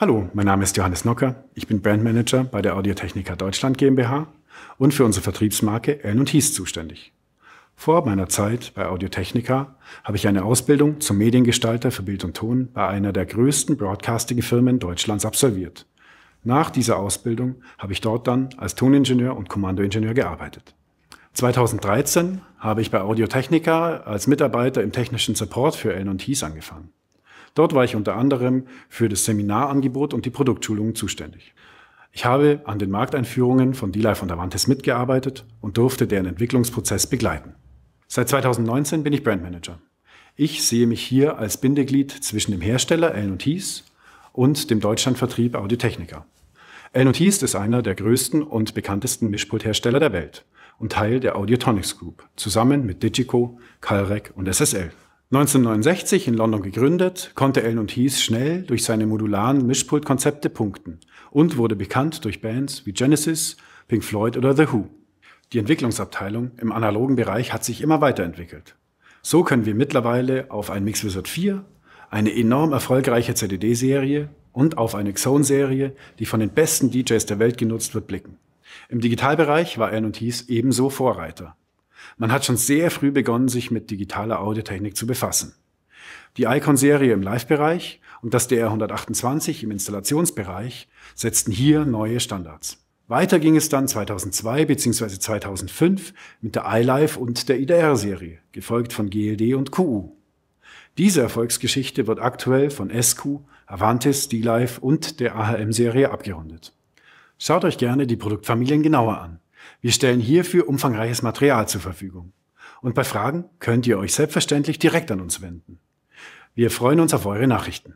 Hallo, mein Name ist Johannes Nocker. Ich bin Brandmanager bei der Audiotechnica Deutschland GmbH und für unsere Vertriebsmarke Ellen Hies zuständig. Vor meiner Zeit bei Audiotechnica habe ich eine Ausbildung zum Mediengestalter für Bild und Ton bei einer der größten Broadcasting-Firmen Deutschlands absolviert. Nach dieser Ausbildung habe ich dort dann als Toningenieur und Kommandoingenieur gearbeitet. 2013 habe ich bei Audiotechnica als Mitarbeiter im technischen Support für Ellen Hies angefangen. Dort war ich unter anderem für das Seminarangebot und die Produktschulungen zuständig. Ich habe an den Markteinführungen von D-Life und Avantes mitgearbeitet und durfte deren Entwicklungsprozess begleiten. Seit 2019 bin ich Brandmanager. Ich sehe mich hier als Bindeglied zwischen dem Hersteller L&Ts und dem Deutschlandvertrieb Audiotechnica. L&Ts ist einer der größten und bekanntesten Mischpulthersteller der Welt und Teil der Audiotonics Group, zusammen mit Digico, Calrec und SSL. 1969 in London gegründet, konnte Ellen und Heath schnell durch seine modularen Mischpultkonzepte punkten und wurde bekannt durch Bands wie Genesis, Pink Floyd oder The Who. Die Entwicklungsabteilung im analogen Bereich hat sich immer weiterentwickelt. So können wir mittlerweile auf ein Mix Wizard 4, eine enorm erfolgreiche ZDD-Serie und auf eine Xone-Serie, die von den besten DJs der Welt genutzt wird, blicken. Im Digitalbereich war Ellen und Heath ebenso Vorreiter. Man hat schon sehr früh begonnen, sich mit digitaler Audiotechnik zu befassen. Die Icon-Serie im Live-Bereich und das DR128 im Installationsbereich setzten hier neue Standards. Weiter ging es dann 2002 bzw. 2005 mit der iLife und der IDR-Serie, gefolgt von GLD und QU. Diese Erfolgsgeschichte wird aktuell von SQ, Avantis, D-Life und der AHM-Serie abgerundet. Schaut euch gerne die Produktfamilien genauer an. Wir stellen hierfür umfangreiches Material zur Verfügung. Und bei Fragen könnt ihr euch selbstverständlich direkt an uns wenden. Wir freuen uns auf eure Nachrichten.